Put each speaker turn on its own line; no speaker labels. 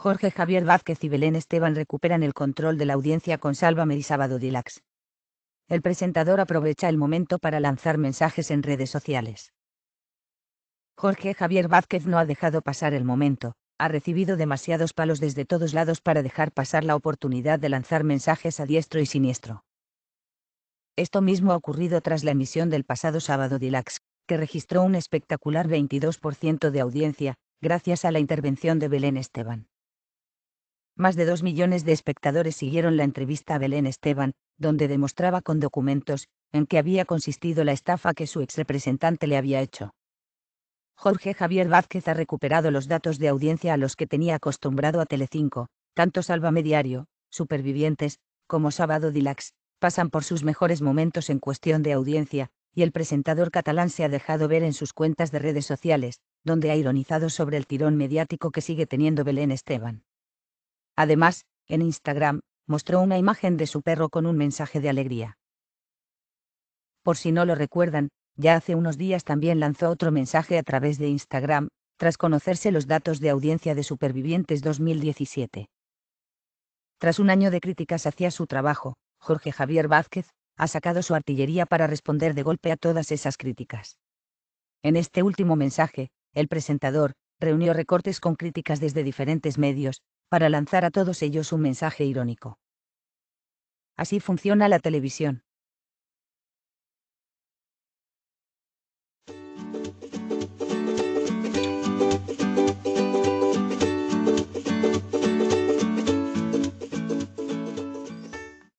Jorge Javier Vázquez y Belén Esteban recuperan el control de la audiencia con Sálvame y Sábado Dilax. El presentador aprovecha el momento para lanzar mensajes en redes sociales. Jorge Javier Vázquez no ha dejado pasar el momento, ha recibido demasiados palos desde todos lados para dejar pasar la oportunidad de lanzar mensajes a diestro y siniestro. Esto mismo ha ocurrido tras la emisión del pasado sábado Dilax, que registró un espectacular 22% de audiencia, gracias a la intervención de Belén Esteban. Más de dos millones de espectadores siguieron la entrevista a Belén Esteban, donde demostraba con documentos, en qué había consistido la estafa que su exrepresentante le había hecho. Jorge Javier Vázquez ha recuperado los datos de audiencia a los que tenía acostumbrado a Telecinco, tanto Salvamediario, Supervivientes, como Sábado Dilax, pasan por sus mejores momentos en cuestión de audiencia, y el presentador catalán se ha dejado ver en sus cuentas de redes sociales, donde ha ironizado sobre el tirón mediático que sigue teniendo Belén Esteban. Además, en Instagram, mostró una imagen de su perro con un mensaje de alegría. Por si no lo recuerdan, ya hace unos días también lanzó otro mensaje a través de Instagram, tras conocerse los datos de audiencia de Supervivientes 2017. Tras un año de críticas hacia su trabajo, Jorge Javier Vázquez, ha sacado su artillería para responder de golpe a todas esas críticas. En este último mensaje, el presentador, reunió recortes con críticas desde diferentes medios, para lanzar a todos ellos un mensaje irónico. Así funciona la televisión.